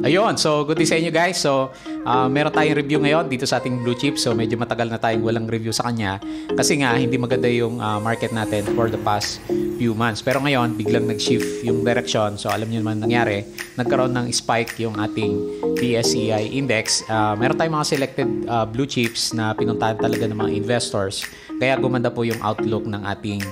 Ayun, so good day sa inyo guys. So, uh, meron tayong review ngayon dito sa ating blue chip. So, medyo matagal na tayong walang review sa kanya kasi nga hindi maganda yung uh, market natin for the past few months. Pero ngayon, biglang nag-shift yung direction. So, alam niyo naman nangyari, nagkaroon ng spike yung ating PSEI index. Uh, meron tayong mga selected uh, blue chips na pinuntahan talaga ng mga investors. Kaya gumanda po yung outlook ng ating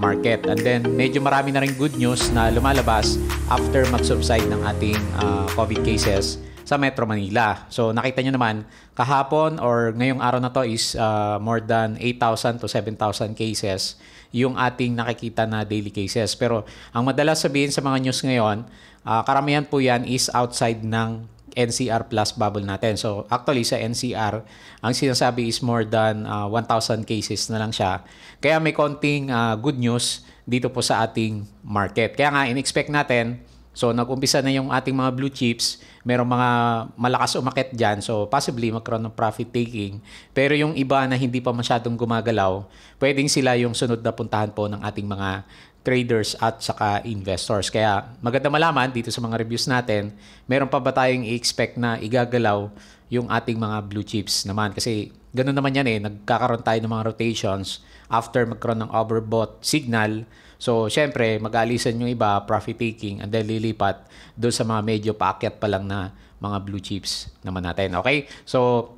market. And then medyo marami na rin good news na lumalabas after mag-subside ng ating uh, COVID cases sa Metro Manila. So nakita nyo naman, kahapon or ngayong araw na to is uh, more than 8,000 to 7,000 cases yung ating nakikita na daily cases. Pero ang madalas sabihin sa mga news ngayon, uh, karamihan po yan is outside ng NCR plus bubble natin. So actually sa NCR, ang sinasabi is more than uh, ah, 1,000 cases na lang siya. Kaya may konting uh, good news dito po sa ating market. Kaya nga in-expect natin, so nag-umpisa na yung ating mga blue chips, merong mga malakas umakit dyan, so possibly magkaroon ng profit taking. Pero yung iba na hindi pa masyadong gumagalaw, pwedeng sila yung sunod na puntahan po ng ating mga traders at saka investors. Kaya maganda malaman dito sa mga reviews natin, meron pa ba tayong i-expect na igagalaw yung ating mga blue chips naman? Kasi ganoon naman yan eh, nagkakaroon tayo ng mga rotations after magkaroon ng overbought signal. So syempre, mag-aalisan yung iba, profit taking, and then lilipat doon sa mga medyo paakyat pa lang na mga blue chips naman natin. Okay? So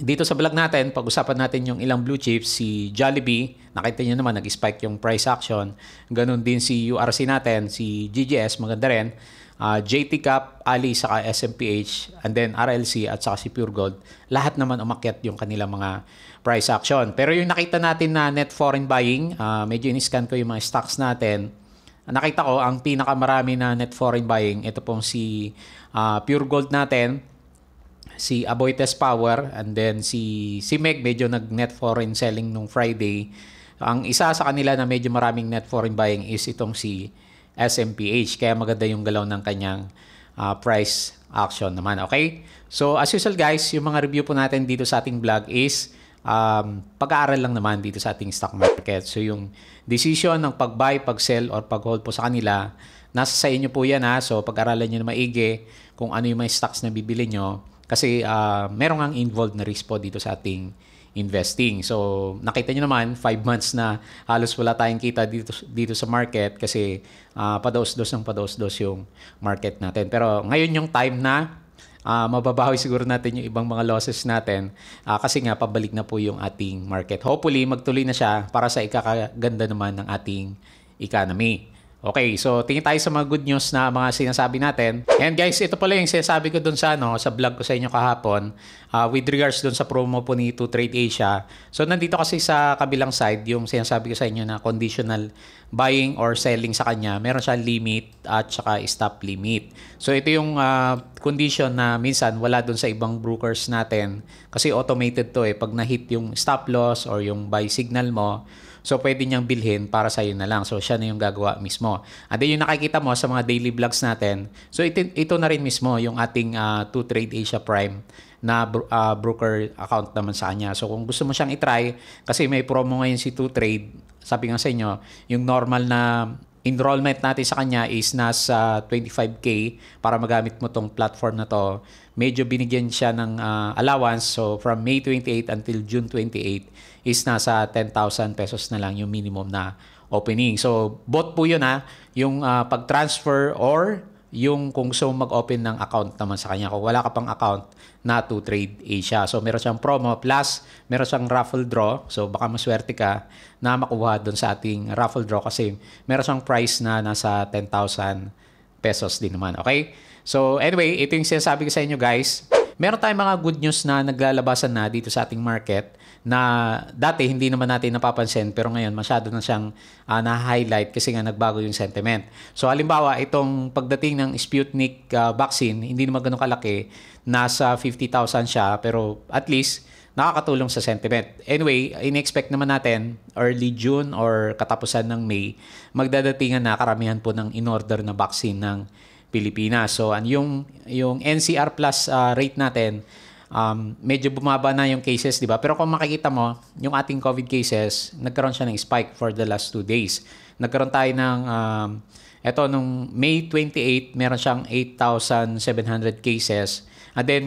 dito sa vlog natin, pag-usapan natin yung ilang blue chips, si Jollibee, nakita niyo naman nag-spike yung price action. Ganun din si URC natin, si GGS, maganda rin. Uh, ah, JT Cap, Ali, saka SMPH, and then RLC at saka si Pure Gold. Lahat naman umakyat yung kanilang mga price action. Pero yung nakita natin na net foreign buying, uh, medyo in-scan ko yung mga stocks natin. Nakita ko ang pinakamarami na net foreign buying, ito pong si uh, Pure Gold natin, si Aboites Power and then si si Meg medyo nag net foreign selling nung Friday. Ang isa sa kanila na medyo maraming net foreign buying is itong si SMPH kaya maganda yung galaw ng kanyang uh, price action naman, okay? So as usual guys, yung mga review po natin dito sa ating blog is um, pag-aaral lang naman dito sa ating stock market. So yung decision ng pag-buy, pag-sell or pag-hold po sa kanila, nasa sa inyo po yan ha. So pag-aralan nyo na maigi kung ano yung mga stocks na bibili nyo. Kasi uh, meron ang involved na risk po dito sa ating investing. So nakita nyo naman, 5 months na halos wala tayong kita dito, dito sa market kasi uh, padaos-dos ng padaos-dos yung market natin. Pero ngayon yung time na uh, mababawi siguro natin yung ibang mga losses natin uh, kasi nga pabalik na po yung ating market. Hopefully magtuloy na siya para sa ikakaganda naman ng ating economy. Okay, so tingin tayo sa mga good news na mga sinasabi natin. And guys, ito pala yung sinasabi ko dun sa, ano, sa vlog ko sa inyo kahapon uh, with regards dun sa promo po ni To Trade Asia. So nandito kasi sa kabilang side yung sinasabi ko sa inyo na conditional buying or selling sa kanya. Meron siya limit at saka stop limit. So ito yung uh, condition na minsan wala dun sa ibang brokers natin kasi automated to eh. Pag na-hit yung stop loss or yung buy signal mo, So, pwede niyang bilhin para sa iyo na lang. So, siya na yung gagawa mismo. And then, yung nakikita mo sa mga daily vlogs natin, so ito, ito na rin mismo yung ating uh, ah, 2Trade Asia Prime na uh, broker account naman sa kanya. So, kung gusto mo siyang itry, kasi may promo ngayon si 2Trade, sabi nga sa inyo, yung normal na enrollment natin sa kanya is nasa 25k para magamit mo tong platform na to. Medyo binigyan siya ng uh, allowance so from May 28 until June 28 is nasa 10,000 pesos na lang yung minimum na opening. So, both po yun ha, yung uh, pag-transfer or yung kung so mag-open ng account naman sa kanya. Kung wala ka pang account, na to trade Asia. So, meron siyang promo plus meron siyang raffle draw. So, baka maswerte ka na makuha doon sa ating raffle draw kasi meron siyang price na nasa 10,000 pesos din naman. Okay? So anyway, ito yung sinasabi ko sa inyo guys. Meron tayong mga good news na naglalabasan na dito sa ating market na dati hindi naman natin napapansin pero ngayon masyado na siyang uh, na-highlight kasi nga nagbago yung sentiment. So halimbawa, itong pagdating ng Sputnik uh, vaccine, hindi naman ganun kalaki, nasa 50,000 siya pero at least nakakatulong sa sentiment. Anyway, in-expect naman natin early June or katapusan ng May, magdadatingan na karamihan po ng in-order na vaccine ng Pilipinas. So and yung yung NCR plus uh, rate natin um, medyo bumaba na yung cases, di ba? Pero kung makikita mo, yung ating COVID cases, nagkaroon siya ng spike for the last two days. Nagkaroon tayo ng, um, eto, nung May 28, meron siyang 8,700 cases. And then,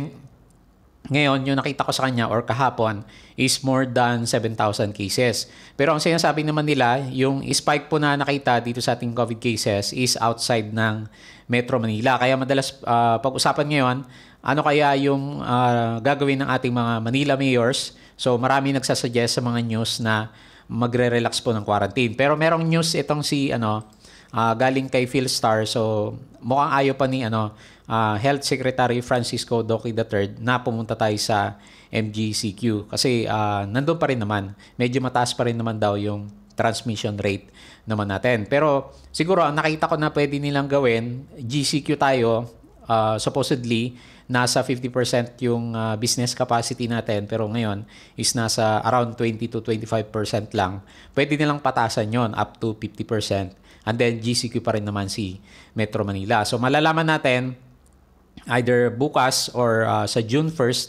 ngayon, yung nakita ko sa kanya or kahapon is more than 7,000 cases. Pero ang sinasabi naman nila, yung spike po na nakita dito sa ating COVID cases is outside ng Metro Manila. Kaya madalas uh, pag-usapan ngayon, ano kaya yung uh, gagawin ng ating mga Manila mayors? So marami nagsasuggest sa mga news na magre-relax po ng quarantine. Pero merong news itong si ano, uh, galing kay Philstar. So mukhang ayaw pa ni ano, uh, Health Secretary Francisco Doki III na pumunta tayo sa MGCQ kasi uh, nandun pa rin naman. Medyo mataas pa rin naman daw yung transmission rate naman natin. Pero siguro ang nakita ko na pwede nilang gawin, GCQ tayo, uh, supposedly nasa 50% yung uh, business capacity natin pero ngayon is nasa around 20 to 25% lang. Pwede nilang patasan yon up to 50%. And then GCQ pa rin naman si Metro Manila. So malalaman natin either bukas or uh, sa June 1st,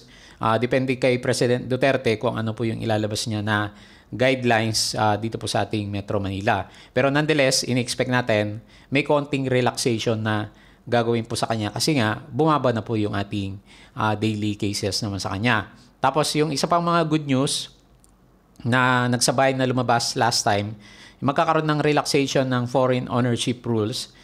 uh, depende kay President Duterte kung ano po yung ilalabas niya na guidelines uh, dito po sa ating Metro Manila. Pero nonetheless, in-expect natin may konting relaxation na gagawin po sa kanya kasi nga bumaba na po yung ating uh, daily cases naman sa kanya. Tapos yung isa pang mga good news na nagsabay na lumabas last time, magkakaroon ng relaxation ng foreign ownership rules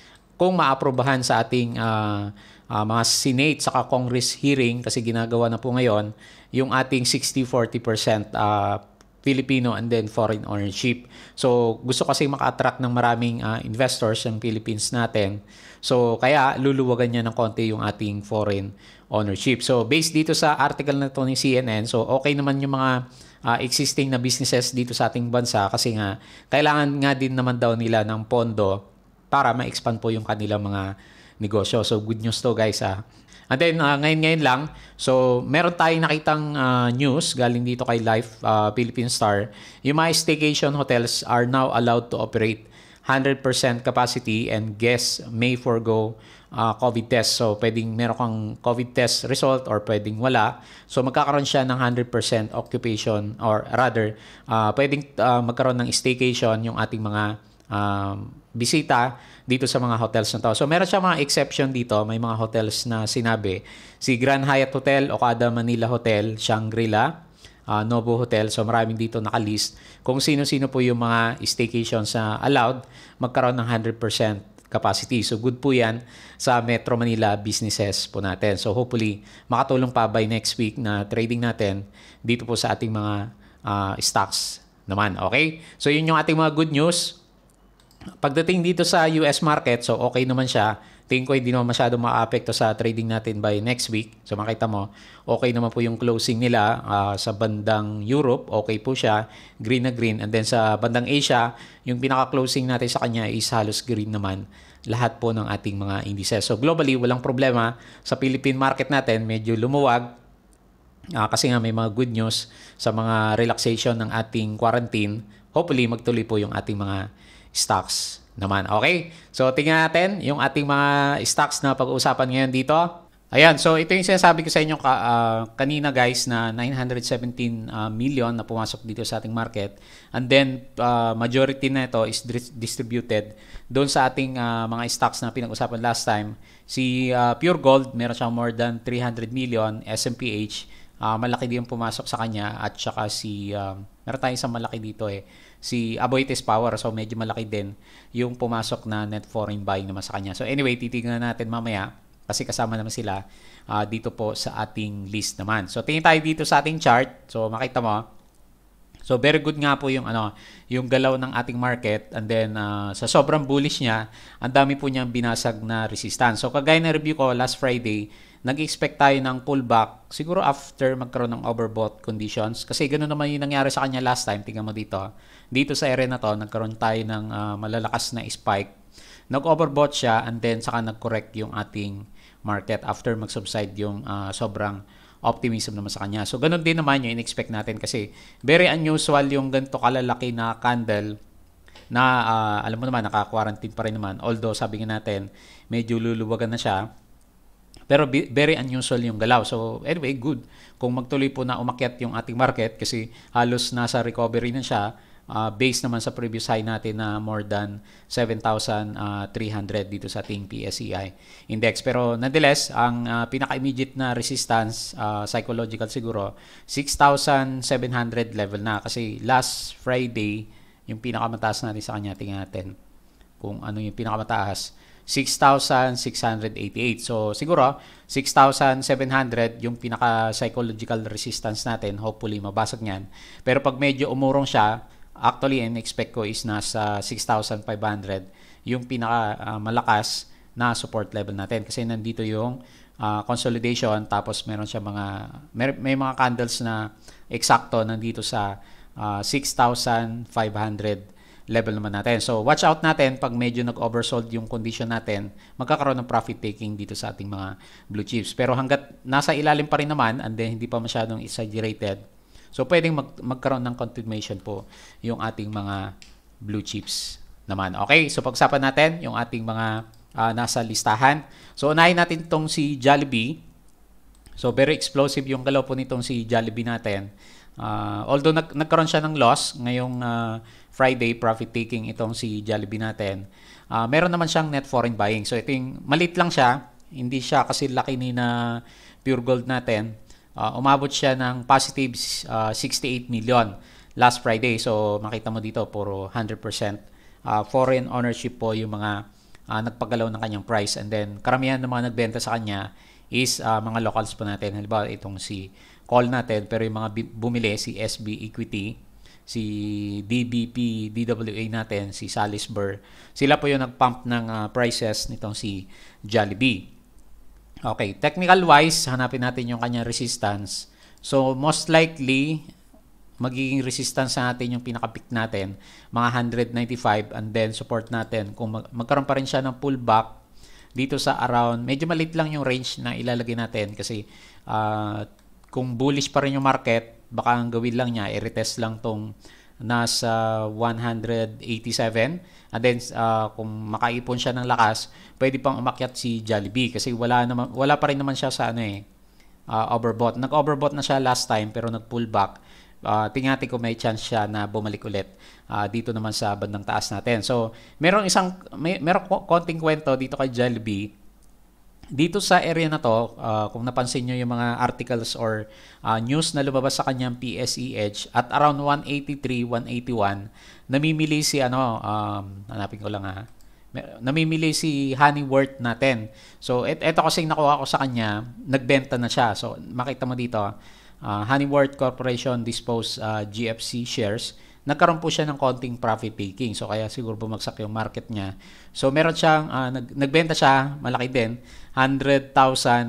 kung maaprobahan sa ating uh, uh, mga Senate sa Congress hearing kasi ginagawa na po ngayon yung ating 60-40% uh, ah, Filipino and then foreign ownership. So gusto kasi maka-attract ng maraming uh, investors ng Philippines natin. So kaya luluwagan niya ng konti yung ating foreign ownership. So based dito sa article na to ni CNN, so okay naman yung mga uh, existing na businesses dito sa ating bansa kasi nga kailangan nga din naman daw nila ng pondo para ma-expand po yung kanilang mga negosyo. So good news to guys ah. And then uh, ah, ngayon-ngayon lang, so meron tayong nakitang uh, news galing dito kay Life uh, Philippine Star. Yung mga staycation hotels are now allowed to operate 100% capacity and guests may forgo uh, COVID test. So, pwedeng meron kang COVID test result or pwedeng wala. So, magkakaroon siya ng 100% occupation or rather, uh, pwedeng uh, magkaroon ng staycation yung ating mga um, bisita dito sa mga hotels na to. So meron siya mga exception dito. May mga hotels na sinabi. Si Grand Hyatt Hotel, Okada Manila Hotel, Shangri-La, uh, Nobu Hotel. So maraming dito nakalist. Kung sino-sino po yung mga staycation sa allowed, magkaroon ng 100% capacity. So good po yan sa Metro Manila businesses po natin. So hopefully makatulong pa by next week na trading natin dito po sa ating mga uh, stocks naman. Okay? So yun yung ating mga good news. Pagdating dito sa US market, so okay naman siya. Tingin ko hindi naman masyado maapekto sa trading natin by next week. So makita mo, okay naman po yung closing nila uh, sa bandang Europe, okay po siya, green na green. And then sa bandang Asia, yung pinaka-closing natin sa kanya is halos green naman lahat po ng ating mga indices. So globally, walang problema. Sa Philippine market natin, medyo lumuwag. Uh, kasi nga may mga good news sa mga relaxation ng ating quarantine. Hopefully, magtuloy po yung ating mga stocks naman. Okay? So, tingnan natin yung ating mga stocks na pag-uusapan ngayon dito. Ayan, so ito yung sinasabi ko sa inyo ka, uh, kanina guys na 917 uh, ah, million na pumasok dito sa ating market and then uh, majority na ito is distributed doon sa ating uh, mga stocks na pinag-usapan last time. Si uh, Pure Gold, meron siyang more than 300 million, SMPH, uh, malaki din pumasok sa kanya at saka si, uh, meron tayong isang malaki dito eh, si Aboites Power. So, medyo malaki din yung pumasok na net foreign buying naman sa kanya. So, anyway, titingnan natin mamaya kasi kasama naman sila uh, dito po sa ating list naman. So, tingin tayo dito sa ating chart. So, makita mo, So very good nga po yung ano, yung galaw ng ating market and then uh, sa sobrang bullish niya, ang dami po niyang binasag na resistance. So kagaya ng review ko last Friday, nag-expect tayo ng pullback siguro after magkaroon ng overbought conditions kasi ganoon naman yung nangyari sa kanya last time tingnan mo dito dito sa area na to nagkaroon tayo ng uh, malalakas na spike nag-overbought siya and then saka nag-correct yung ating market after mag-subside yung uh, sobrang optimism naman sa kanya. So, ganun din naman yung in-expect natin kasi very unusual yung ganito kalalaki na candle na uh, alam mo naman, naka-quarantine pa rin naman. Although, sabi nga natin, medyo luluwagan na siya. Pero very unusual yung galaw. So anyway, good. Kung magtuloy po na umakyat yung ating market kasi halos nasa recovery na siya, uh, based naman sa previous high natin na more than 7,300 ah, dito sa ating PSEI index. Pero nonetheless, ang uh, pinaka-immediate na resistance, uh, psychological siguro, 6,700 level na. Kasi last Friday, yung pinakamataas natin sa kanya, tingnan natin kung ano yung pinakamataas. 6,688. So, siguro, 6,700 yung pinaka-psychological resistance natin. Hopefully, mabasag niyan. Pero pag medyo umurong siya, Actually, ang expect ko is nasa 6,500 yung pinaka uh, malakas na support level natin kasi nandito yung uh, consolidation tapos meron siya mga may, may mga candles na eksakto nandito sa uh, ah, 6,500 level naman natin. So watch out natin pag medyo nag-oversold yung condition natin, magkakaroon ng profit taking dito sa ating mga blue chips. Pero hanggat nasa ilalim pa rin naman and then hindi pa masyadong exaggerated, So pwedeng mag magkaroon ng confirmation po yung ating mga blue chips naman. Okay, so pagsapan natin yung ating mga uh, nasa listahan. So unahin natin tong si Jollibee. So very explosive yung galaw po nitong si Jollibee natin. Uh, although nag nagkaroon siya ng loss ngayong uh, Friday profit taking itong si Jollibee natin. Uh, meron naman siyang net foreign buying. So ito yung malit lang siya. Hindi siya kasi laki ni na pure gold natin uh, umabot siya ng positive uh, ah, 68 million last Friday. So makita mo dito puro 100% uh, ah, foreign ownership po yung mga uh, nagpagalaw ng kanyang price and then karamihan ng mga nagbenta sa kanya is uh, mga locals po natin. Halimbawa itong si call natin pero yung mga bumili si SB Equity, si DBP, DWA natin, si Salisbury. Sila po yung nagpump ng uh, prices nitong si Jollibee. Okay, technical wise, hanapin natin yung kanyang resistance. So, most likely, magiging resistance natin yung pinaka-peak natin, mga 195 and then support natin. Kung mag magkaroon pa rin siya ng pullback dito sa around, medyo malit lang yung range na ilalagay natin kasi uh, kung bullish pa rin yung market, baka ang gawin lang niya, i-retest lang tong nasa 187 and then uh, kung makaipon siya ng lakas pwede pang umakyat si Jollibee kasi wala naman wala pa rin naman siya sa ano eh uh, overbought nag-overbought na siya last time pero nag-pull back uh, tingati ko may chance siya na bumalik ulit uh, dito naman sa bandang taas natin so merong isang may, merong konting kwento dito kay Jollibee dito sa area na to, uh, kung napansin nyo yung mga articles or uh, news na lumabas sa kanyang PSE Edge, at around 183, 181, namimili si ano, um, hanapin ko lang ha, ah. namimili si Honeyworth natin. So, et eto kasing nakuha ko sa kanya, nagbenta na siya. So, makita mo dito, uh, Honeyworth Corporation dispose uh, GFC shares nagkaroon po siya ng konting profit taking. So kaya siguro bumagsak yung market niya. So meron siyang uh, nag, nagbenta siya, malaki din, 100,000 uh,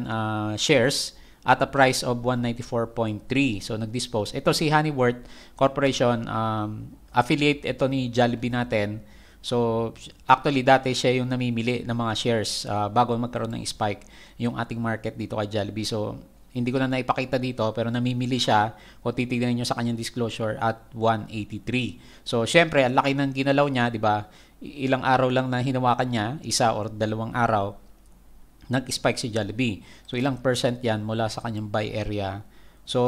ah, shares at a price of 194.3. So nag-dispose. Ito si Honeyworth Corporation um, affiliate ito ni Jollibee natin. So actually dati siya yung namimili ng mga shares uh, bago magkaroon ng spike yung ating market dito kay Jollibee. So hindi ko na naipakita dito pero namimili siya kung titignan niyo sa kanyang disclosure at 183. So syempre, ang laki ng ginalaw niya, 'di ba? Ilang araw lang na hinawakan niya, isa or dalawang araw, nag-spike si Jollibee. So ilang percent 'yan mula sa kanyang buy area So,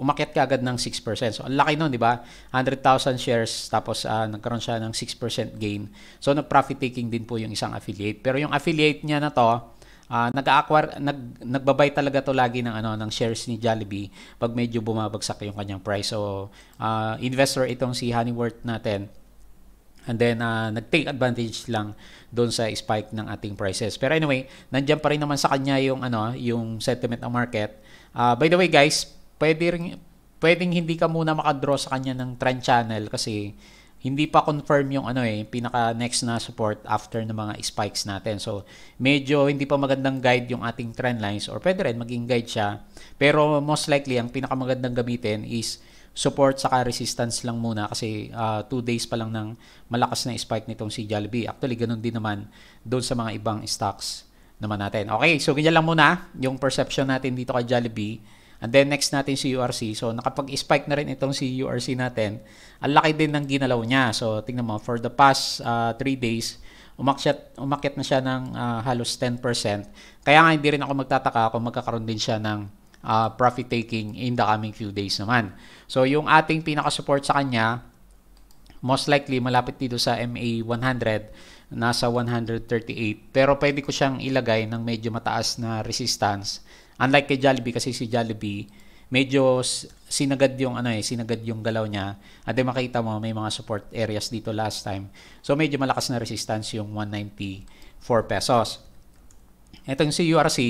umakyat ka agad ng 6%. So, ang laki noon, di ba? 100,000 shares, tapos uh, nagkaroon siya ng 6% gain. So, nag-profit taking din po yung isang affiliate. Pero yung affiliate niya na to, uh, ah, nag-acquire nag nagbabay talaga to lagi ng ano ng shares ni Jollibee pag medyo bumabagsak yung kanyang price. So uh, investor itong si Honeyworth natin. And then, uh, nag-take advantage lang doon sa spike ng ating prices. Pero anyway, nandiyan pa rin naman sa kanya yung, ano, yung sentiment ng market. Uh, by the way guys, pwede rin, pwedeng hindi ka muna makadraw sa kanya ng trend channel kasi hindi pa confirm yung ano eh, pinaka next na support after ng mga spikes natin. So, medyo hindi pa magandang guide yung ating trend lines or pwede rin maging guide siya. Pero most likely, ang pinakamagandang gamitin is support saka resistance lang muna kasi 2 uh, ah, two days pa lang ng malakas na spike nitong si Jollibee. Actually, ganun din naman doon sa mga ibang stocks naman natin. Okay, so ganyan lang muna yung perception natin dito kay Jollibee. And then next natin si URC. So nakapag-spike na rin itong si URC natin. Ang laki din ng ginalaw niya. So tingnan mo, for the past 3 uh, ah, days, umakyat, umakyat na siya ng uh, halos 10%. Kaya nga hindi rin ako magtataka kung magkakaroon din siya ng uh, profit taking in the coming few days naman. So yung ating pinaka-support sa kanya, most likely malapit dito sa MA100 nasa 138 pero pwede ko siyang ilagay ng medyo mataas na resistance unlike kay Jollibee kasi si Jollibee medyo sinagad yung ano eh sinagad yung galaw niya at then makita mo may mga support areas dito last time so medyo malakas na resistance yung 194 pesos etong si URC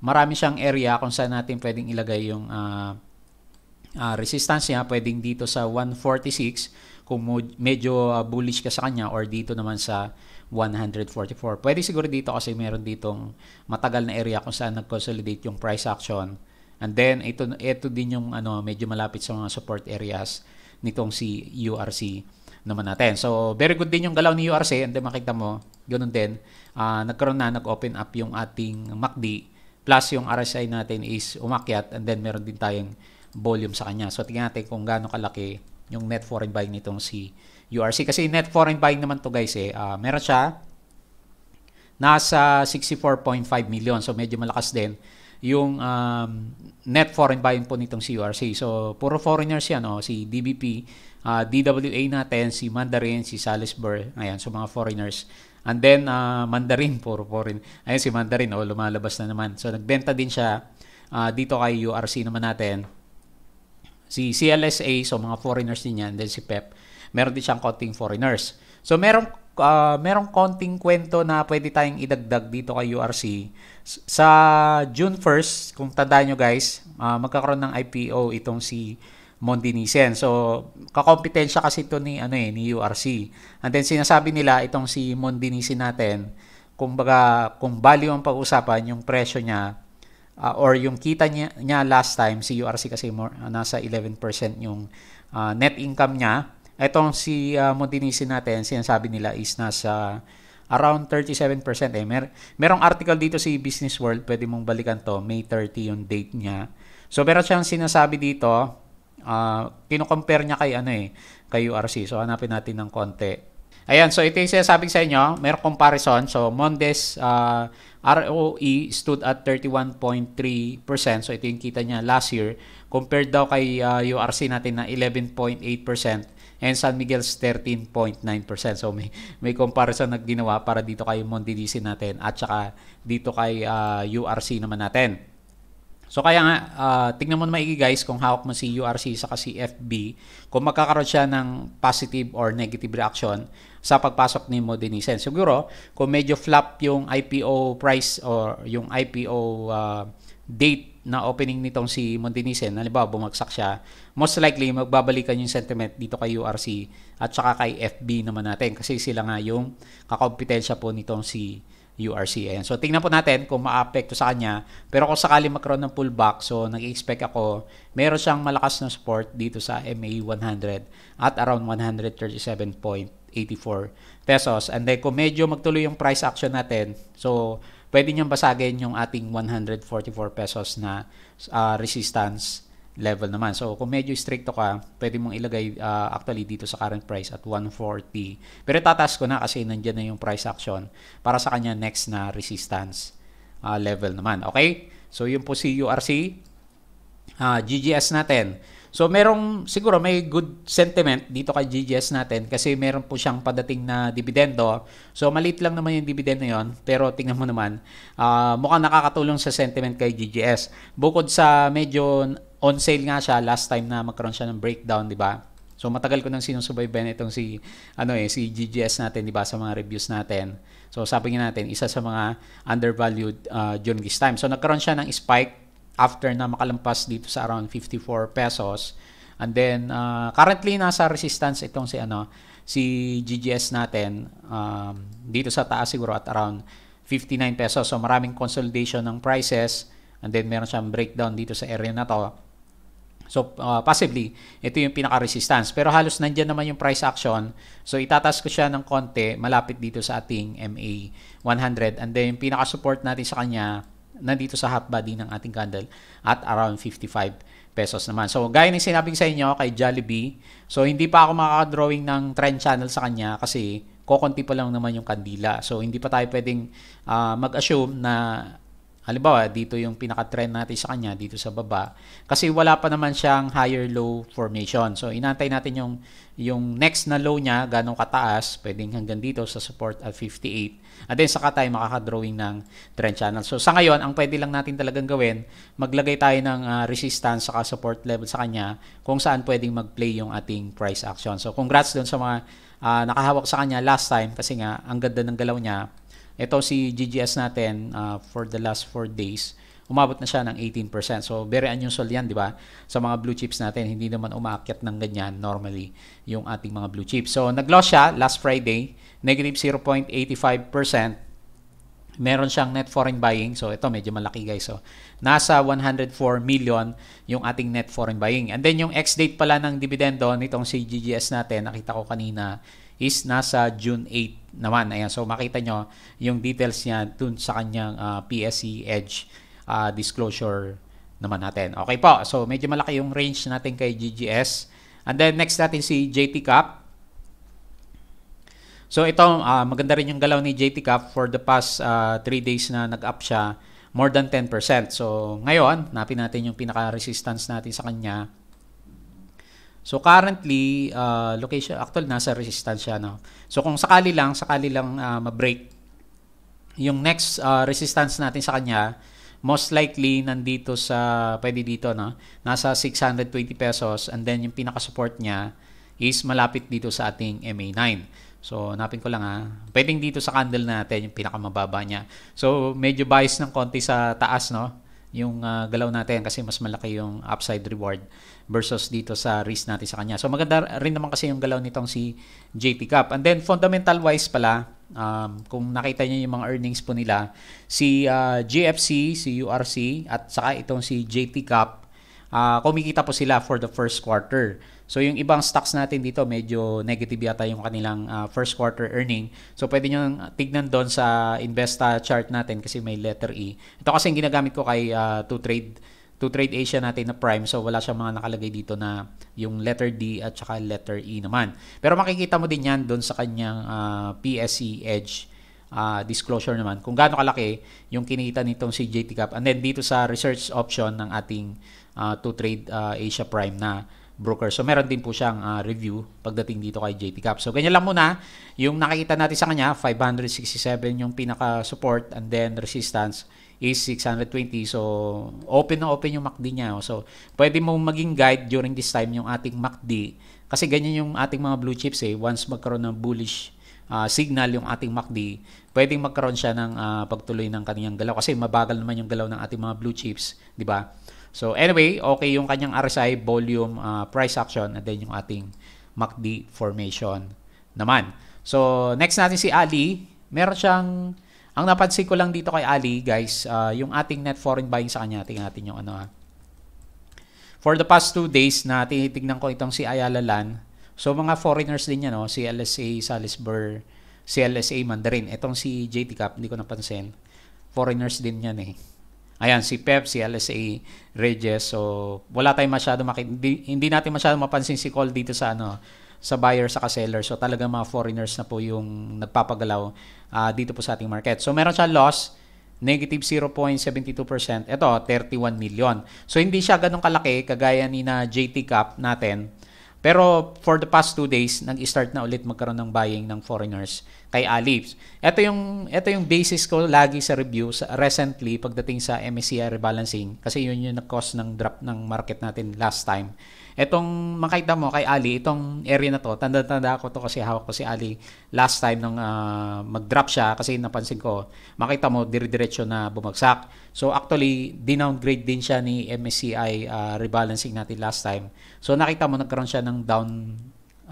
marami siyang area kung saan natin pwedeng ilagay yung uh, uh, resistance niya pwedeng dito sa 146 kung medyo uh, bullish ka sa kanya or dito naman sa 144. Pwede siguro dito kasi meron ditong matagal na area kung saan nag-consolidate yung price action. And then ito ito din yung ano medyo malapit sa mga support areas nitong si URC naman natin. So very good din yung galaw ni URC and then makita mo ganun din uh, nagkaroon na nag-open up yung ating MACD plus yung RSI natin is umakyat and then meron din tayong volume sa kanya. So tingnan natin kung gaano kalaki yung net foreign buying nitong si URC. Kasi net foreign buying naman to guys eh. Uh, meron siya nasa 64.5 million. So medyo malakas din yung um, net foreign buying po nitong CURC. So puro foreigners yan. Oh, si DBP, uh, ah, DWA natin, si Mandarin, si Salisbury. Ayan, so mga foreigners. And then uh, Mandarin, puro foreign. Ayan si Mandarin, oh, lumalabas na naman. So nagbenta din siya uh, dito kay URC naman natin. Si CLSA, so mga foreigners din yan. Then si PEP meron din siyang konting foreigners. So merong uh, merong konting kwento na pwede tayong idagdag dito kay URC. Sa June 1st, kung tandaan nyo guys, uh, magkakaroon ng IPO itong si Mondinisen. So, kakompetensya kasi ito ni, ano eh, ni URC. And then, sinasabi nila itong si Mondinisen natin, kung, baga, kung value ang pag-usapan, yung presyo niya, uh, or yung kita niya, niya last time, si URC kasi more, uh, nasa 11% yung uh, net income niya, Itong si uh, Mondinisi natin, sinasabi nila is nasa around 37% eh. Mer merong article dito si Business World, pwede mong balikan to, May 30 yung date niya. So meron siyang sinasabi dito, uh, kino-compare niya kay ano eh, kay URC. So hanapin natin ng konti. Ayan, so ito yung sinasabi sa inyo, mayroong comparison. So, Mondes uh, ah, ROE stood at 31.3%. So, ito yung kita niya last year. Compared daw kay uh, URC natin na 11.8% and San Miguel's 13.9%. So may may comparison na ginawa para dito kay Mondidisin natin at saka dito kay uh, URC naman natin. So kaya nga, uh, tignan mo na maigi guys kung hawak mo si URC sa kasi FB, kung magkakaroon siya ng positive or negative reaction sa pagpasok ni Modinisen. Siguro, kung medyo flop yung IPO price or yung IPO uh, date na opening nitong si Mondinisen, halimbawa bumagsak siya, most likely magbabalikan yung sentiment dito kay URC at saka kay FB naman natin kasi sila nga yung kakompetensya po nitong si URC. Ayan. So tingnan po natin kung maapekto sa kanya. Pero kung sakali magkaroon ng pullback, so nag-expect ako, meron siyang malakas na support dito sa MA100 at around 137.5 84 pesos. And then kung medyo magtuloy yung price action natin, so pwede niyong basagin yung ating 144 pesos na uh, resistance level naman. So, kung medyo stricto ka, pwede mong ilagay uh, actually dito sa current price at 140. Pero tatas ko na kasi nandyan na yung price action para sa kanya next na resistance uh, level naman. Okay? So, yun po si URC. Uh, GGS natin. So merong siguro may good sentiment dito kay GGS natin kasi meron po siyang padating na dividendo. So maliit lang naman yung dividend yon pero tingnan mo naman uh, mukhang nakakatulong sa sentiment kay GGS. Bukod sa medyo on sale nga siya last time na magkaroon siya ng breakdown, di ba? So matagal ko nang sinusubaybayan itong si ano eh si GGS natin 'di ba sa mga reviews natin. So sabi nga natin isa sa mga undervalued uh, during this time. So nagkaroon siya ng spike after na makalampas dito sa around 54 pesos. And then uh, currently nasa resistance itong si ano si GGS natin um, dito sa taas siguro at around 59 pesos. So maraming consolidation ng prices and then meron siyang breakdown dito sa area na to. So uh, possibly ito yung pinaka-resistance pero halos nandiyan naman yung price action. So itataas ko siya ng konti malapit dito sa ating MA 100 and then yung pinaka-support natin sa kanya nandito sa half body ng ating candle at around 55 pesos naman. So, gaya ng sinabi sa inyo kay Jollibee, so hindi pa ako makaka-drawing ng trend channel sa kanya kasi kokonti pa lang naman yung kandila. So, hindi pa tayo pwedeng uh, mag-assume na Halimbawa, dito yung pinaka-trend natin sa kanya, dito sa baba. Kasi wala pa naman siyang higher-low formation. So, inantay natin yung, yung next na low niya, ganong kataas, pwedeng hanggang dito sa support at 58. At then, saka tayo makakadrawing ng trend channel. So, sa ngayon, ang pwede lang natin talagang gawin, maglagay tayo ng uh, resistance sa support level sa kanya kung saan pwedeng mag-play yung ating price action. So, congrats doon sa mga uh, nakahawak sa kanya last time kasi nga, ang ganda ng galaw niya ito si GGS natin uh, for the last 4 days, umabot na siya ng 18%. So very unusual yan, di ba? Sa mga blue chips natin, hindi naman umaakyat ng ganyan normally yung ating mga blue chips. So nag-loss siya last Friday, negative 0.85% meron siyang net foreign buying. So, ito medyo malaki guys. So, oh. nasa 104 million yung ating net foreign buying. And then, yung ex-date pala ng dividendo nitong si GGS natin, nakita ko kanina, is nasa June 8 naman. Ayan, so makita nyo yung details niya dun sa kanyang uh, ah, PSE Edge uh, disclosure naman natin. Okay po, so medyo malaki yung range natin kay GGS. And then next natin si JT Cup. So ito, uh, maganda rin yung galaw ni JT Cup for the past 3 uh, days na nag-up siya more than 10%. So ngayon, napin natin yung pinaka-resistance natin sa kanya So currently, uh, location, actual nasa resistance siya. No? So kung sakali lang, sakali lang uh, ma-break, yung next uh, resistance natin sa kanya, most likely nandito sa, pwede dito, no? nasa 620 pesos and then yung pinaka-support niya is malapit dito sa ating MA9. So, napin ko lang ha. Pwedeng dito sa candle natin, yung pinakamababa niya. So, medyo bias ng konti sa taas, no? yung uh, galaw natin kasi mas malaki yung upside reward versus dito sa risk natin sa kanya. So maganda rin naman kasi yung galaw nitong si JP Cup. And then fundamental wise pala, um, kung nakita niyo yung mga earnings po nila, si uh, ah, GFC, si URC at saka itong si JT Cup, uh, kumikita po sila for the first quarter. So yung ibang stocks natin dito medyo negative yata yung kanilang uh, first quarter earning. So pwede nyo tignan doon sa Investa chart natin kasi may letter E. Ito kasi yung ginagamit ko kay uh, to trade to trade Asia natin na prime so wala siyang mga nakalagay dito na yung letter D at saka letter E naman. Pero makikita mo din yan doon sa kanyang uh, ah, PSE Edge uh, disclosure naman kung gaano kalaki yung kinita nitong si JT Cap and then dito sa research option ng ating uh, to trade uh, Asia Prime na broker. So meron din po siyang uh, review pagdating dito kay JT Cap. So ganyan lang muna yung nakikita natin sa kanya, 567 yung pinaka support and then resistance is 620. So open na open yung MACD niya. Oh. So pwede mo maging guide during this time yung ating MACD kasi ganyan yung ating mga blue chips eh once magkaroon ng bullish uh, signal yung ating MACD, pwedeng magkaroon siya ng uh, pagtuloy ng kaniyang galaw kasi mabagal naman yung galaw ng ating mga blue chips, di ba? So anyway, okay yung kanyang RSI volume uh, price action and then yung ating MACD formation naman. So next natin si Ali. Meron siyang ang napansin ko lang dito kay Ali guys, uh, yung ating net foreign buying sa kanya, tingnan natin yung ano ha. Ah. For the past two days na tinitignan ko itong si Ayala Land. So mga foreigners din yan, no? si LSA Salisbury, si LSA Mandarin. Itong si JT Cap, hindi ko napansin. Foreigners din yan eh. Ayan, si Pep, si LSA Reyes. So, wala tayong masyado makita. Hindi, hindi natin masyado mapansin si Call dito sa ano sa buyer sa seller. So talaga mga foreigners na po yung nagpapagalaw uh, dito po sa ating market. So meron siya loss, negative 0.72%. Ito, 31 million. So hindi siya ganun kalaki kagaya ni na JT Cup natin pero for the past two days, nag-start na ulit magkaroon ng buying ng foreigners kay Alibs. Ito yung, ito yung basis ko lagi sa review sa, recently pagdating sa MSCI rebalancing kasi yun yung nag-cause ng drop ng market natin last time Etong makita mo kay Ali, itong area na to, tanda-tanda ko to kasi hawak ko si Ali last time nung uh, mag-drop siya kasi napansin ko, makita mo dire-diretso na bumagsak. So actually, dinowngrade din siya ni MSCI uh, ah, rebalancing natin last time. So nakita mo nagkaroon siya ng down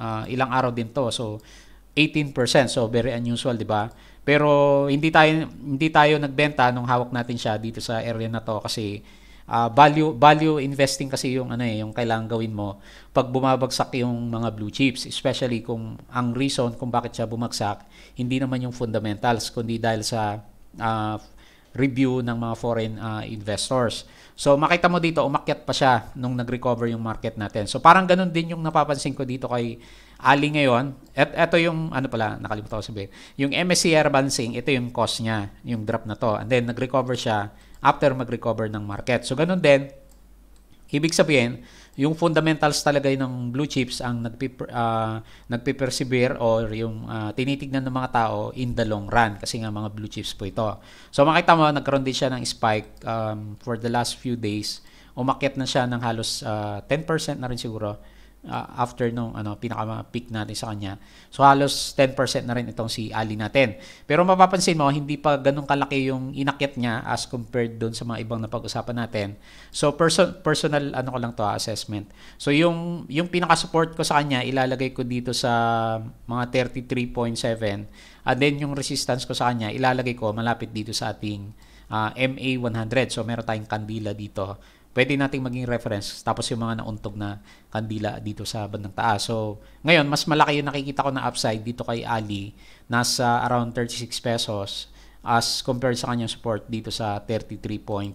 uh, ilang araw din to. So 18%. So very unusual, 'di ba? Pero hindi tayo hindi tayo nagbenta nung hawak natin siya dito sa area na to kasi uh, value value investing kasi yung ano eh, yung kailangan gawin mo pag bumabagsak yung mga blue chips, especially kung ang reason kung bakit siya bumagsak hindi naman yung fundamentals kundi dahil sa uh, review ng mga foreign uh, investors. So makita mo dito umakyat pa siya nung nag-recover yung market natin. So parang ganun din yung napapansin ko dito kay Ali ngayon. At Et, ito yung ano pala nakalimutan ko sabihin. Yung MSCI balancing, ito yung cost niya, yung drop na to. And then nag-recover siya after mag-recover ng market. So ganun din, ibig sabihin, yung fundamentals talaga ng blue chips ang ah, nagpiper, uh, or yung uh, tinitignan ng mga tao in the long run kasi nga mga blue chips po ito. So makita mo, nagkaroon din siya ng spike um, for the last few days. Umakyat na siya ng halos uh, ah, 10% na rin siguro uh, after nung ano, pinaka-peak natin sa kanya. So halos 10% na rin itong si Ali natin. Pero mapapansin mo, hindi pa ganun kalaki yung inakyat niya as compared doon sa mga ibang napag-usapan natin. So person, personal ano ko lang to assessment. So yung, yung pinaka-support ko sa kanya, ilalagay ko dito sa mga 33.7. and then yung resistance ko sa kanya, ilalagay ko malapit dito sa ating uh, MA100. So meron tayong kandila dito pwede nating maging reference tapos yung mga nauntog na kandila dito sa bandang taas. So, ngayon mas malaki yung nakikita ko na upside dito kay Ali nasa around 36 pesos as compared sa kanyang support dito sa 33.7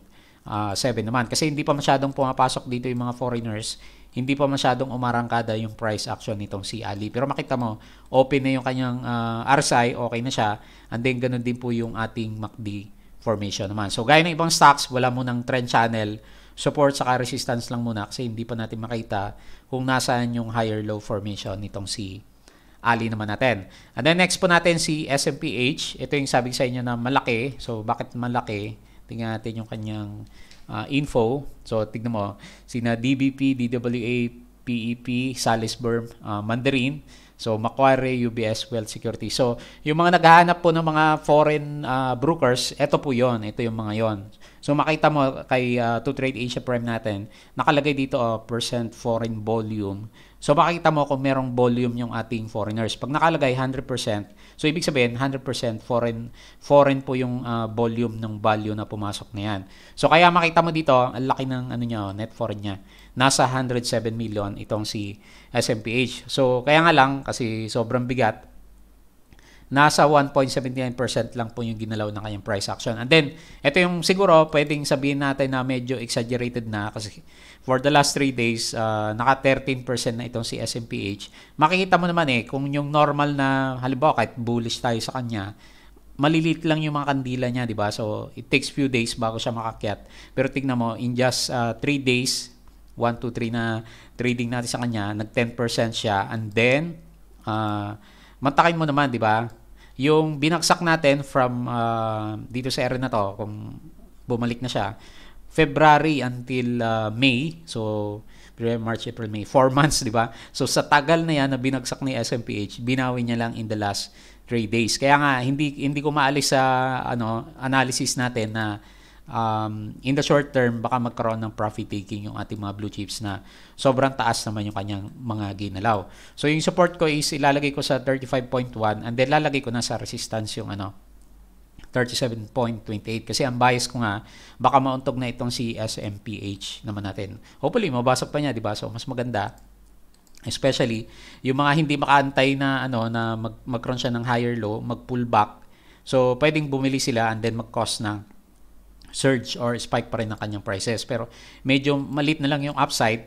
naman kasi hindi pa masyadong pumapasok dito yung mga foreigners hindi pa masyadong umarangkada yung price action nitong si Ali. Pero makita mo, open na yung kanyang uh, ah, RSI, okay na siya. And then, ganun din po yung ating MACD formation naman. So, gaya ng ibang stocks, wala mo ng trend channel support sa resistance lang muna kasi hindi pa natin makita kung nasaan yung higher low formation nitong si ali naman natin. And then next po natin si SMPH. Ito yung sabi sa inyo na malaki. So bakit malaki? Tingnan natin yung kanyang uh, info. So tignan mo, sina DBP, DWA, PEP, Salisburn, uh, ah, Mandarin. So Macquarie, UBS, Wealth Security. So yung mga naghahanap po ng mga foreign uh, brokers, ito po yon, ito yung mga yon. So makita mo kay uh, ah, To Trade Asia Prime natin, nakalagay dito uh, percent foreign volume So makikita mo kung merong volume yung ating foreigners. Pag nakalagay 100%, so ibig sabihin 100% foreign foreign po yung uh, volume ng value na pumasok na yan. So kaya makita mo dito, ang laki ng ano niya, oh, net foreign niya. Nasa 107 million itong si SMPH. So kaya nga lang kasi sobrang bigat nasa 1.79% lang po yung ginalaw ng kanyang price action. And then, ito yung siguro pwedeng sabihin natin na medyo exaggerated na kasi for the last 3 days, uh, naka 13% na itong si SMPH. Makikita mo naman eh, kung yung normal na, halimbawa kahit bullish tayo sa kanya, malilit lang yung mga kandila niya, di ba? So, it takes few days bago siya makakyat. Pero tignan mo, in just 3 uh, ah, days, 1, 2, 3 na trading natin sa kanya, nag 10% siya. And then, uh, mantakin mo naman, di ba? yung binagsak natin from uh, dito sa area na to kung bumalik na siya February until uh, May so March, April, May 4 months di ba so sa tagal na yan na binagsak ni SMPH binawi niya lang in the last 3 days kaya nga hindi hindi ko maalis sa ano analysis natin na um, in the short term, baka magkaroon ng profit taking yung ating mga blue chips na sobrang taas naman yung kanyang mga ginalaw. So yung support ko is ilalagay ko sa 35.1 and then lalagay ko na sa resistance yung ano, 37.28 kasi ang bias ko nga baka mauntog na itong si SMPH naman natin. Hopefully mabasok pa niya, 'di ba? So mas maganda especially yung mga hindi makaantay na ano na mag magkaroon siya ng higher low, mag pull back. So pwedeng bumili sila and then mag-cost ng surge or spike pa rin ng kanyang prices. Pero medyo malit na lang yung upside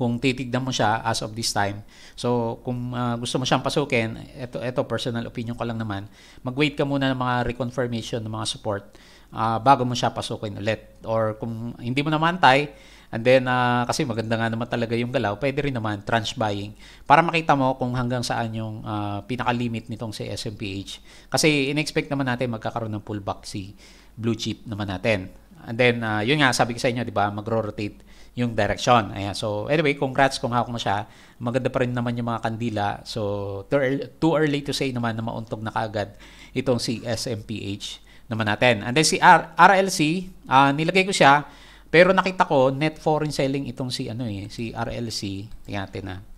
kung titignan mo siya as of this time. So, kung uh, gusto mo siyang pasukin, ito, ito personal opinion ko lang naman, mag-wait ka muna ng mga reconfirmation ng mga support uh, bago mo siya pasukin ulit. Or kung hindi mo namantay, and then uh, kasi maganda nga naman talaga yung galaw, pwede rin naman tranche buying para makita mo kung hanggang saan yung uh, pinaka-limit nitong si SMPH. Kasi inexpect naman natin magkakaroon ng pullback si blue chip naman natin. And then, uh, yun nga, sabi ko sa inyo, di ba, magro-rotate yung direction. Ayan. So, anyway, congrats kung hawak mo siya. Maganda pa rin naman yung mga kandila. So, too early to say naman na mauntog na kaagad itong si SMPH naman natin. And then si R- RLC, uh, ah, nilagay ko siya, pero nakita ko net foreign selling itong si ano eh, si RLC. Tingnan natin na. Ah.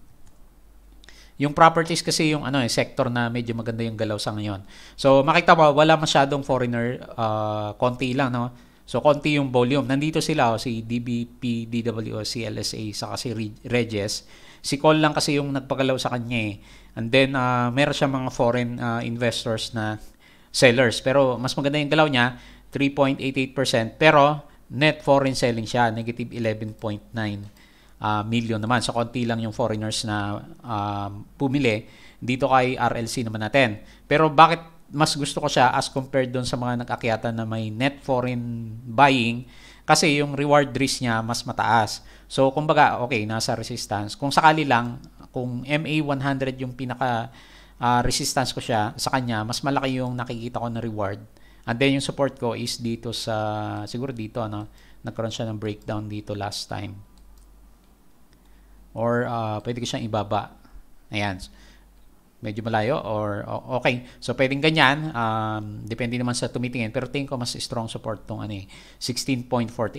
Yung properties kasi yung ano eh, sector na medyo maganda yung galaw sa ngayon. So makita mo wala masyadong foreigner, uh, konti lang no. So konti yung volume. Nandito sila oh, si DBP, DWO, CLSA saka si Regis. Si Cole lang kasi yung nagpagalaw sa kanya eh. And then uh, meron siya mga foreign uh, investors na sellers. Pero mas maganda yung galaw niya, 3.88%. Pero net foreign selling siya, negative 11.9% uh, ah, million naman. So, konti lang yung foreigners na uh, ah, pumili dito kay RLC naman natin. Pero bakit mas gusto ko siya as compared doon sa mga nag-akyatan na may net foreign buying kasi yung reward risk niya mas mataas. So, kumbaga, okay, nasa resistance. Kung sakali lang, kung MA100 yung pinaka uh, resistance ko siya sa kanya, mas malaki yung nakikita ko na reward. And then yung support ko is dito sa siguro dito ano, nagkaroon siya ng breakdown dito last time or uh, pwede ko siyang ibaba. Ayan. Medyo malayo or okay. So pwedeng ganyan. Um, depende naman sa tumitingin. Pero tingin ko mas strong support tong ano, 16.48.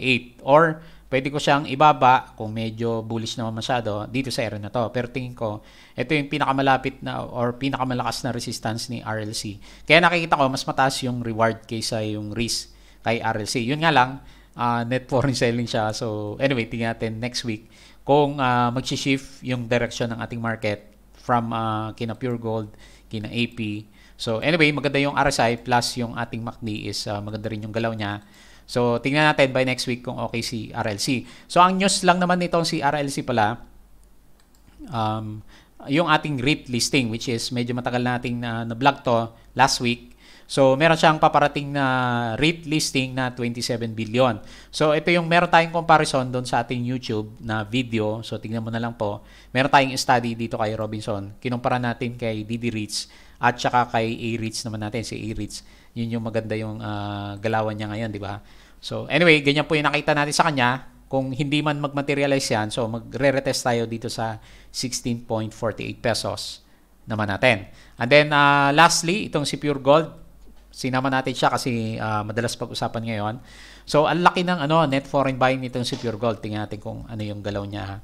Eh, or pwede ko siyang ibaba kung medyo bullish naman masyado dito sa area na to. Pero tingin ko, ito yung pinakamalapit na or pinakamalakas na resistance ni RLC. Kaya nakikita ko mas mataas yung reward kaysa yung risk kay RLC. Yun nga lang, uh, net foreign selling siya. So anyway, tingnan natin next week kung uh, ah, mag-shift yung direction ng ating market from uh, kina Pure Gold, kina AP. So anyway, maganda yung RSI plus yung ating MACD is uh, maganda rin yung galaw niya. So tingnan natin by next week kung okay si RLC. So ang news lang naman nito si RLC pala um, yung ating rate listing which is medyo matagal nating na, na-vlog to last week So, meron siyang paparating na rate listing na 27 billion. So, ito yung meron tayong comparison doon sa ating YouTube na video. So, tingnan mo na lang po. Meron tayong study dito kay Robinson. Kinumpara natin kay DD Reeds at saka kay A-Reeds naman natin. Si A-Reeds, yun yung maganda yung uh, galawan niya ngayon, di ba? So, anyway, ganyan po yung nakita natin sa kanya. Kung hindi man magmaterialize yan, so magre-retest tayo dito sa 16.48 pesos naman natin. And then, uh, lastly, itong si Pure Gold, Sinama natin siya kasi uh, madalas pag-usapan ngayon. So, ang laki ng ano, net foreign buying nitong si Pure Gold. Tingnan natin kung ano yung galaw niya. Ha?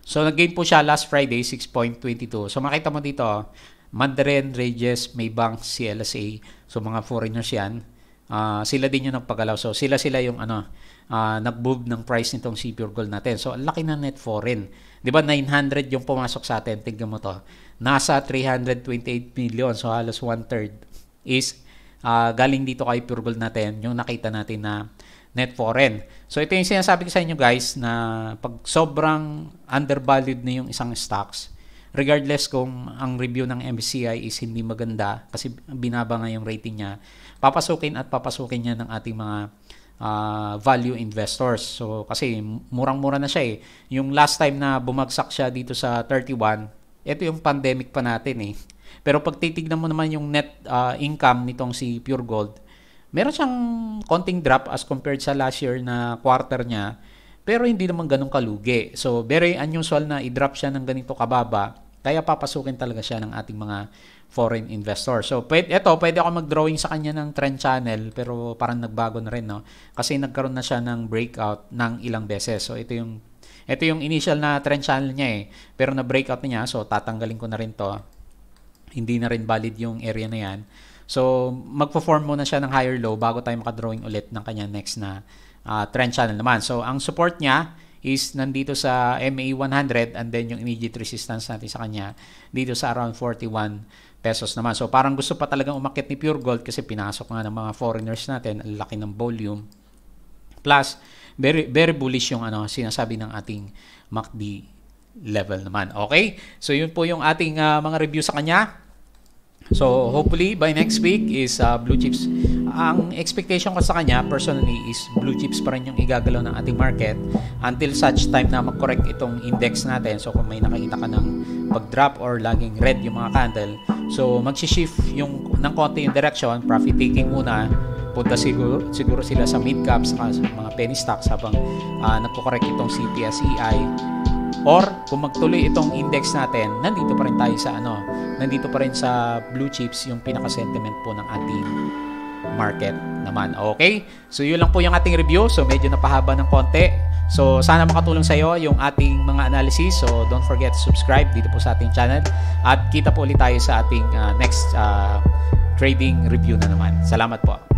So, nag-gain po siya last Friday, 6.22. So, makita mo dito, oh, Mandarin, Rages, Maybank, CLSA. So, mga foreigners yan. Uh, sila din yung nagpagalaw. So, sila-sila yung ano, uh, nag-move ng price nitong si Pure Gold natin. So, ang laki ng net foreign. Di ba, 900 yung pumasok sa atin. Tingnan mo to. Nasa 328 million. So, halos one-third is uh, galing dito kay Pure Gold natin, yung nakita natin na net foreign. So ito yung sinasabi ko sa inyo guys na pag sobrang undervalued na yung isang stocks, regardless kung ang review ng MSCI is hindi maganda kasi binaba nga yung rating niya, papasukin at papasukin niya ng ating mga uh, value investors. So kasi murang-mura na siya eh. Yung last time na bumagsak siya dito sa 31, ito yung pandemic pa natin eh. Pero pag titignan mo naman yung net uh, income nitong si Pure Gold, meron siyang konting drop as compared sa last year na quarter niya, pero hindi naman ganun kalugi. So, very unusual na i-drop siya ng ganito kababa, kaya papasukin talaga siya ng ating mga foreign investor. So, pwede, eto, pwede ako mag-drawing sa kanya ng trend channel, pero parang nagbago na rin, no? Kasi nagkaroon na siya ng breakout ng ilang beses. So, ito yung ito yung initial na trend channel niya eh. Pero na-breakout niya, so tatanggalin ko na rin to hindi na rin valid yung area na yan. So, magpo-form muna siya ng higher low bago tayo makadrawing ulit ng kanya next na uh, trend channel naman. So, ang support niya is nandito sa MA 100 and then yung immediate resistance natin sa kanya dito sa around 41 pesos naman. So parang gusto pa talagang umakyat ni Pure Gold kasi pinasok nga ng mga foreigners natin, ang laki ng volume. Plus, very, very bullish yung ano, sinasabi ng ating MACD level naman. Okay? So yun po yung ating uh, mga review sa kanya. So, hopefully, by next week is uh, blue chips. Ang expectation ko sa kanya, personally, is blue chips pa rin yung igagalaw ng ating market until such time na mag-correct itong index natin. So, kung may nakita ka ng pag-drop or laging red yung mga candle, so, magsi shift yung, ng konti yung direction, profit-taking muna, punta siguro, siguro sila sa mid caps sa mga penny stocks habang uh, nagko-correct itong CPSEI Or kung magtuloy itong index natin, nandito pa rin tayo sa ano, nandito pa rin sa blue chips yung pinaka-sentiment po ng ating market naman. Okay? So yun lang po yung ating review. So medyo napahaba ng konti. So sana makatulong sa iyo yung ating mga analysis. So don't forget to subscribe dito po sa ating channel. At kita po ulit tayo sa ating uh, next uh, trading review na naman. Salamat po.